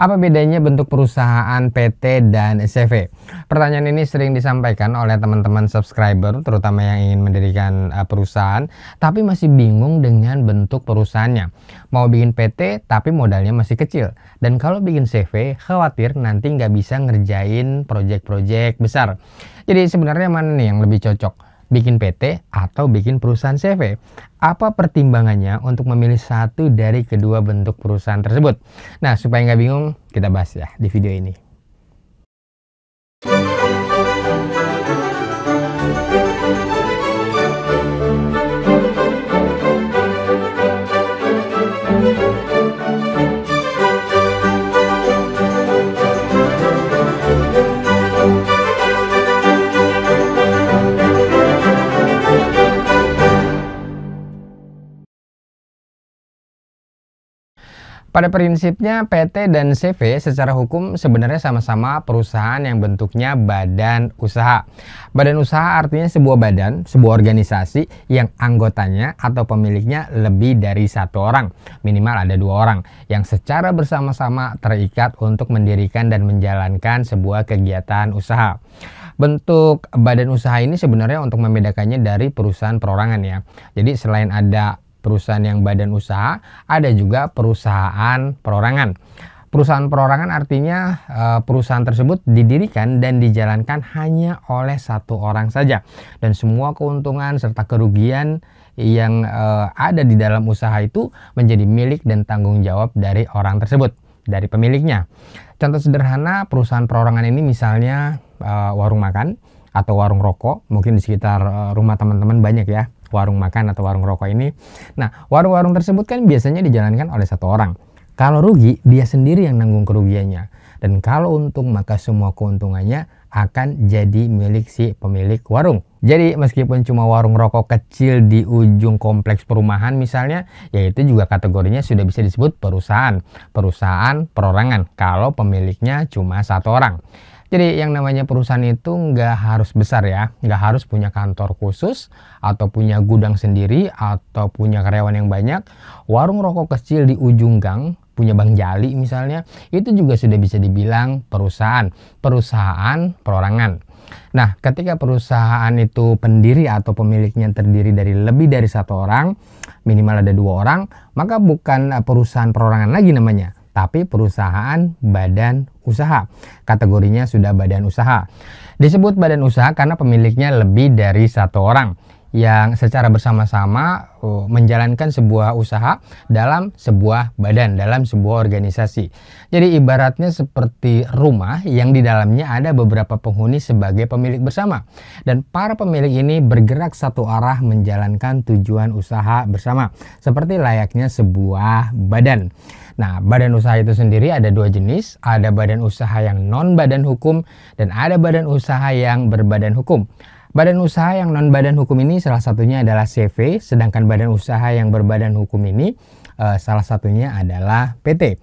Apa bedanya bentuk perusahaan PT dan CV? Pertanyaan ini sering disampaikan oleh teman-teman subscriber, terutama yang ingin mendirikan eh, perusahaan, tapi masih bingung dengan bentuk perusahaannya. Mau bikin PT, tapi modalnya masih kecil. Dan kalau bikin CV, khawatir nanti nggak bisa ngerjain proyek-proyek besar. Jadi sebenarnya mana nih yang lebih cocok? bikin PT atau bikin perusahaan CV. Apa pertimbangannya untuk memilih satu dari kedua bentuk perusahaan tersebut? Nah, supaya nggak bingung, kita bahas ya di video ini. Pada prinsipnya PT dan CV secara hukum sebenarnya sama-sama perusahaan yang bentuknya badan usaha. Badan usaha artinya sebuah badan, sebuah organisasi yang anggotanya atau pemiliknya lebih dari satu orang, minimal ada dua orang, yang secara bersama-sama terikat untuk mendirikan dan menjalankan sebuah kegiatan usaha. Bentuk badan usaha ini sebenarnya untuk membedakannya dari perusahaan perorangan ya. Jadi selain ada perusahaan yang badan usaha, ada juga perusahaan perorangan. Perusahaan perorangan artinya eh, perusahaan tersebut didirikan dan dijalankan hanya oleh satu orang saja dan semua keuntungan serta kerugian yang eh, ada di dalam usaha itu menjadi milik dan tanggung jawab dari orang tersebut, dari pemiliknya. Contoh sederhana perusahaan perorangan ini misalnya eh, warung makan atau warung rokok, mungkin di sekitar rumah teman-teman banyak ya warung makan atau warung rokok ini. Nah, warung-warung tersebut kan biasanya dijalankan oleh satu orang. Kalau rugi, dia sendiri yang nanggung kerugiannya. Dan kalau untung, maka semua keuntungannya akan jadi milik si pemilik warung. Jadi meskipun cuma warung rokok kecil di ujung kompleks perumahan misalnya, yaitu juga kategorinya sudah bisa disebut perusahaan. Perusahaan perorangan kalau pemiliknya cuma satu orang. Jadi yang namanya perusahaan itu nggak harus besar ya, nggak harus punya kantor khusus, atau punya gudang sendiri, atau punya karyawan yang banyak. Warung rokok kecil di ujung gang, punya Bang Jali misalnya, itu juga sudah bisa dibilang perusahaan, perusahaan perorangan. Nah, ketika perusahaan itu pendiri atau pemiliknya terdiri dari lebih dari satu orang, minimal ada dua orang, maka bukan eh, perusahaan perorangan lagi namanya, tapi perusahaan badan usaha. Kategorinya sudah badan usaha. Disebut badan usaha karena pemiliknya lebih dari satu orang yang secara bersama-sama e, menjalankan sebuah usaha dalam sebuah badan, dalam sebuah organisasi. Jadi ibaratnya seperti rumah yang di dalamnya ada beberapa penghuni sebagai pemilik bersama. Dan para pemilik ini bergerak satu arah menjalankan tujuan usaha bersama, seperti layaknya sebuah badan. Nah, badan usaha itu sendiri ada dua jenis, ada badan usaha yang non badan hukum dan ada badan usaha yang berbadan hukum. Badan usaha yang non badan hukum ini salah satunya adalah CV, sedangkan badan usaha yang berbadan hukum ini uh, salah satunya adalah PT.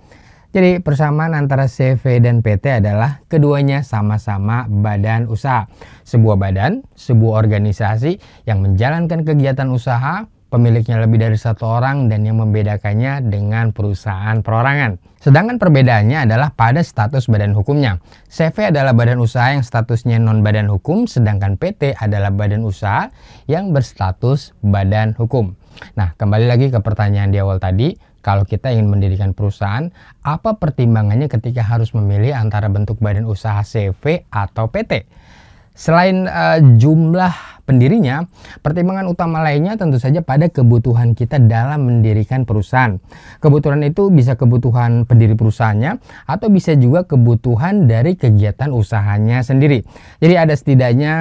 Jadi persamaan antara CV dan PT adalah keduanya sama-sama badan usaha. Sebuah badan, sebuah organisasi yang menjalankan kegiatan usaha pemiliknya lebih dari satu orang dan yang membedakannya dengan perusahaan perorangan. Sedangkan perbedaannya adalah pada status badan hukumnya. CV adalah badan usaha yang statusnya non-badan hukum, sedangkan PT adalah badan usaha yang berstatus badan hukum. Nah, kembali lagi ke pertanyaan di awal tadi, kalau kita ingin mendirikan perusahaan, apa pertimbangannya ketika harus memilih antara bentuk badan usaha CV atau PT? Selain uh, jumlah pendirinya, pertimbangan utama lainnya tentu saja pada kebutuhan kita dalam mendirikan perusahaan. Kebutuhan itu bisa kebutuhan pendiri perusahaannya atau bisa juga kebutuhan dari kegiatan usahanya sendiri. Jadi ada setidaknya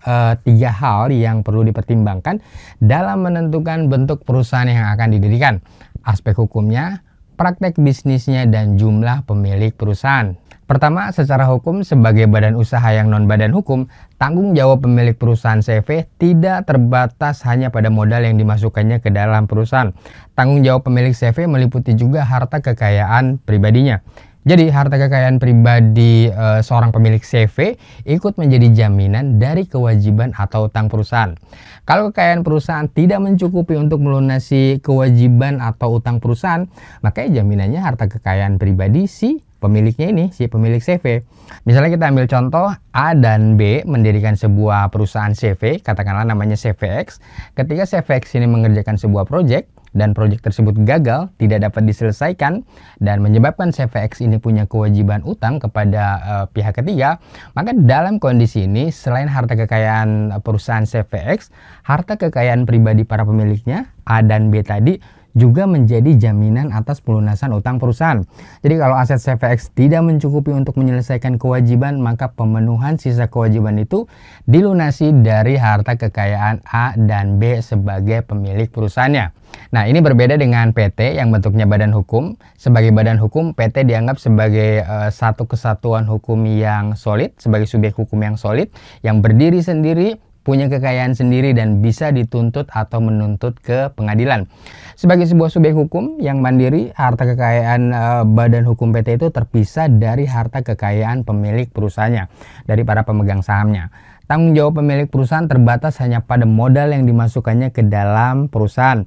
e, tiga hal yang perlu dipertimbangkan dalam menentukan bentuk perusahaan yang akan didirikan. Aspek hukumnya, praktek bisnisnya dan jumlah pemilik perusahaan. Pertama, secara hukum sebagai badan usaha yang non badan hukum, tanggung jawab pemilik perusahaan CV tidak terbatas hanya pada modal yang dimasukkannya ke dalam perusahaan. Tanggung jawab pemilik CV meliputi juga harta kekayaan pribadinya. Jadi harta kekayaan pribadi e, seorang pemilik CV ikut menjadi jaminan dari kewajiban atau utang perusahaan. Kalau kekayaan perusahaan tidak mencukupi untuk melunasi kewajiban atau utang perusahaan, maka jaminannya harta kekayaan pribadi si pemiliknya ini, si pemilik CV. Misalnya kita ambil contoh A dan B mendirikan sebuah perusahaan CV, katakanlah namanya CVX. Ketika CVX ini mengerjakan sebuah proyek, dan proyek tersebut gagal, tidak dapat diselesaikan, dan menyebabkan CVX ini punya kewajiban utang kepada uh, pihak ketiga, maka dalam kondisi ini, selain harta kekayaan eh, perusahaan CVX, harta kekayaan pribadi para pemiliknya, A dan B tadi, juga menjadi jaminan atas pelunasan utang perusahaan. Jadi kalau aset CVX tidak mencukupi untuk menyelesaikan kewajiban, maka pemenuhan sisa kewajiban itu dilunasi dari harta kekayaan A dan B sebagai pemilik perusahaannya. Nah, ini berbeda dengan PT yang bentuknya badan hukum. Sebagai badan hukum, PT dianggap sebagai e, satu kesatuan hukum yang solid, sebagai subjek hukum yang solid yang berdiri sendiri punya kekayaan sendiri dan bisa dituntut atau menuntut ke pengadilan. Sebagai sebuah subjek hukum yang mandiri, harta kekayaan eh, badan hukum PT itu terpisah dari harta kekayaan pemilik perusahaannya, dari para pemegang sahamnya. Tanggung jawab pemilik perusahaan terbatas hanya pada modal yang dimasukkannya ke dalam perusahaan.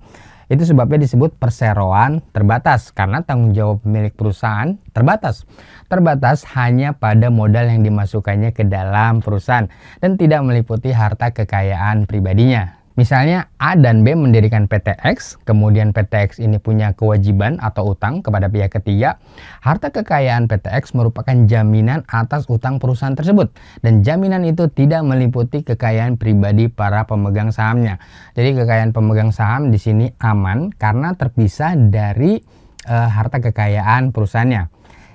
Itu sebabnya disebut perseroan terbatas karena tanggung jawab pemilik perusahaan terbatas terbatas hanya pada modal yang dimasukkannya ke dalam perusahaan dan tidak meliputi harta kekayaan pribadinya. Misalnya A dan B mendirikan PT X, kemudian PT X ini punya kewajiban atau utang kepada pihak ketiga. Harta kekayaan PT X merupakan jaminan atas utang perusahaan tersebut dan jaminan itu tidak meliputi kekayaan pribadi para pemegang sahamnya. Jadi kekayaan pemegang saham di sini aman karena terpisah dari e, harta kekayaan perusahaannya.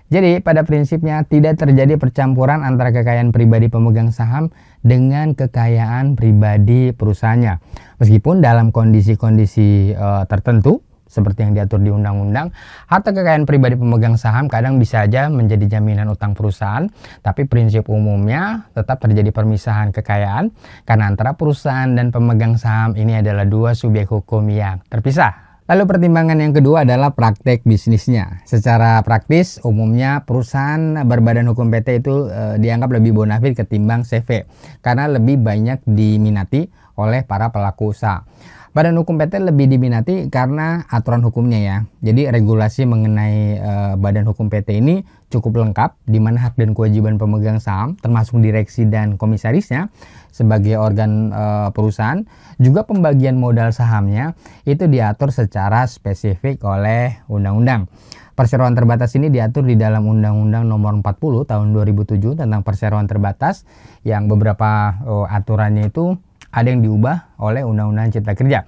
Jadi, pada prinsipnya tidak terjadi percampuran antara kekayaan pribadi pemegang saham dengan kekayaan pribadi perusahaannya. Meskipun dalam kondisi-kondisi e, tertentu seperti yang diatur di undang-undang, harta kekayaan pribadi pemegang saham kadang bisa saja menjadi jaminan utang perusahaan, tapi prinsip umumnya tetap terjadi permisahan kekayaan karena antara perusahaan dan pemegang saham ini adalah dua subjek hukum yang terpisah Lalu pertimbangan yang kedua adalah praktek bisnisnya. Secara praktis, umumnya perusahaan berbadan hukum PT itu e, dianggap lebih bonafit ketimbang CV karena lebih banyak diminati oleh para pelaku usaha. Badan hukum PT lebih diminati karena aturan hukumnya ya. Jadi regulasi mengenai e, badan hukum PT ini cukup lengkap di mana hak dan kewajiban pemegang saham termasuk direksi dan komisarisnya sebagai organ e, perusahaan juga pembagian modal sahamnya itu diatur secara spesifik oleh undang-undang. Perseroan terbatas ini diatur di dalam Undang-Undang Nomor 40 Tahun 2007 tentang Perseroan Terbatas yang beberapa oh, aturannya itu ada yang diubah oleh Undang-Undang Cipta Kerja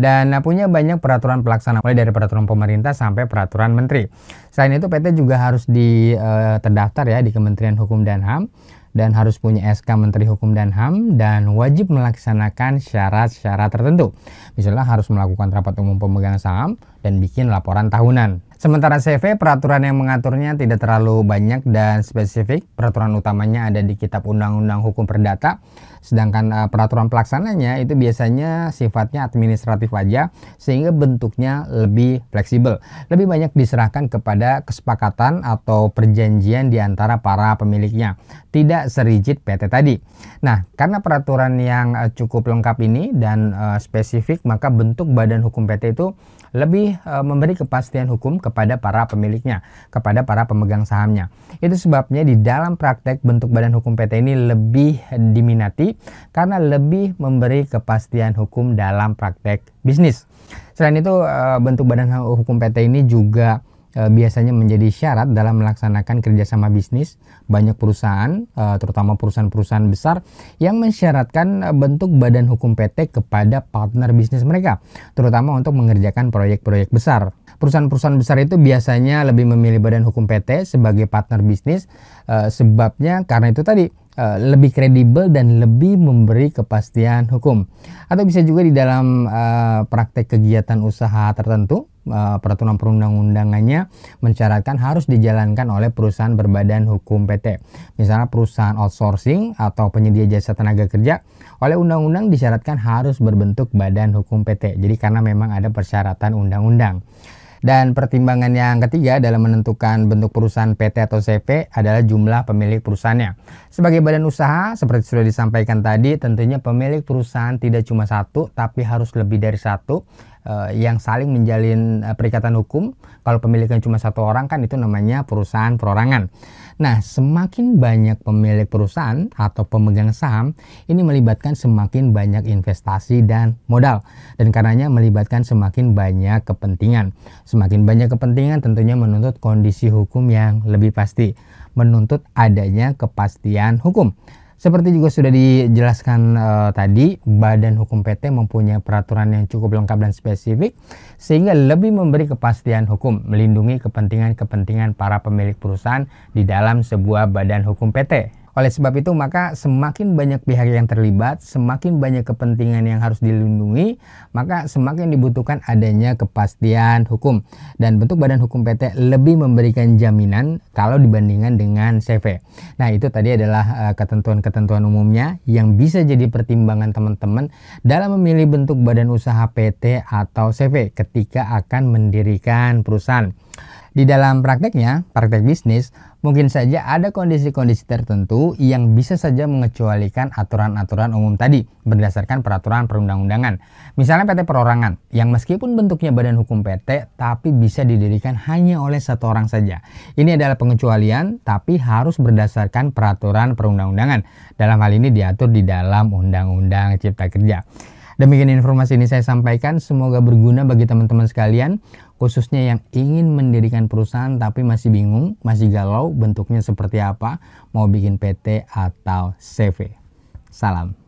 dan nah, punya banyak peraturan pelaksana mulai dari peraturan pemerintah sampai peraturan menteri. Selain itu PT juga harus di e, terdaftar ya di Kementerian Hukum dan HAM dan harus punya SK Menteri Hukum dan HAM dan wajib melaksanakan syarat-syarat tertentu. Misalnya harus melakukan rapat umum pemegang saham dan bikin laporan tahunan Sementara CV, peraturan yang mengaturnya tidak terlalu banyak dan spesifik. Peraturan utamanya ada di Kitab Undang-Undang Hukum Perdata, sedangkan uh, peraturan pelaksananya itu biasanya sifatnya administratif aja, sehingga bentuknya lebih fleksibel. Lebih banyak diserahkan kepada kesepakatan atau perjanjian di antara para pemiliknya, tidak serigid PT tadi. Nah, karena peraturan yang eh, cukup lengkap ini dan uh, spesifik, maka bentuk badan hukum PT itu lebih uh, memberi kepastian hukum ke kepada para pemiliknya, kepada para pemegang sahamnya. Itu sebabnya di dalam praktek bentuk badan hukum PT ini lebih diminati karena lebih memberi kepastian hukum dalam praktek bisnis. Selain itu, eh, bentuk badan hukum PT ini juga eh, biasanya menjadi syarat dalam melaksanakan kerjasama bisnis banyak perusahaan eh, terutama perusahaan-perusahaan besar yang mensyaratkan bentuk badan hukum PT kepada partner bisnis mereka terutama untuk mengerjakan proyek-proyek besar perusahaan-perusahaan besar itu biasanya lebih memilih badan hukum PT sebagai partner bisnis uh, sebabnya karena itu tadi eh, lebih kredibel dan lebih memberi kepastian hukum. Atau bisa juga di dalam uh, praktek kegiatan usaha tertentu Uh, peraturan perundang-undangannya mencaratkan harus dijalankan oleh perusahaan berbadan hukum PT. Misalnya perusahaan outsourcing atau penyedia jasa tenaga kerja oleh undang-undang disyaratkan harus berbentuk badan hukum PT. Jadi karena memang ada persyaratan undang-undang. Dan pertimbangan yang ketiga dalam menentukan bentuk perusahaan PT atau CV adalah jumlah pemilik perusahaannya. Sebagai badan usaha, seperti sudah disampaikan tadi, tentunya pemilik perusahaan tidak cuma satu, tapi harus lebih dari satu Eh, yang saling menjalin uh, perikatan hukum. Kalau pemiliknya cuma satu orang kan itu namanya perusahaan perorangan. Nah, semakin banyak pemilik perusahaan atau pemegang saham ini melibatkan semakin banyak investasi dan modal dan karenanya melibatkan semakin banyak kepentingan. Semakin banyak kepentingan tentunya menuntut kondisi hukum yang lebih pasti, menuntut adanya kepastian hukum. Seperti juga sudah dijelaskan uh, tadi, Badan Hukum PT mempunyai peraturan yang cukup lengkap dan spesifik sehingga lebih memberi kepastian hukum melindungi kepentingan-kepentingan para pemilik perusahaan di dalam sebuah badan hukum PT. Oleh sebab itu, maka semakin banyak pihak yang terlibat, semakin banyak kepentingan yang harus dilindungi, maka semakin dibutuhkan adanya kepastian hukum. Dan bentuk badan hukum PT lebih memberikan jaminan kalau dibandingkan dengan CV. Nah, itu tadi adalah eh, ketentuan-ketentuan umumnya yang bisa jadi pertimbangan teman-teman dalam memilih bentuk badan usaha PT atau CV ketika akan mendirikan perusahaan. Di dalam prakteknya, praktek bisnis, Mungkin saja ada kondisi-kondisi tertentu yang bisa saja mengecualikan aturan-aturan umum tadi berdasarkan peraturan perundang-undangan. Misalnya PT perorangan yang meskipun bentuknya badan hukum PT tapi bisa didirikan hanya oleh satu orang saja. Ini adalah pengecualian tapi harus berdasarkan peraturan perundang-undangan. Dalam hal ini diatur di dalam Undang-Undang Cipta Kerja. Demikian informasi ini saya sampaikan, semoga berguna bagi teman-teman sekalian khususnya yang ingin mendirikan perusahaan tapi masih bingung, masih galau bentuknya seperti apa, mau bikin PT atau CV. Salam.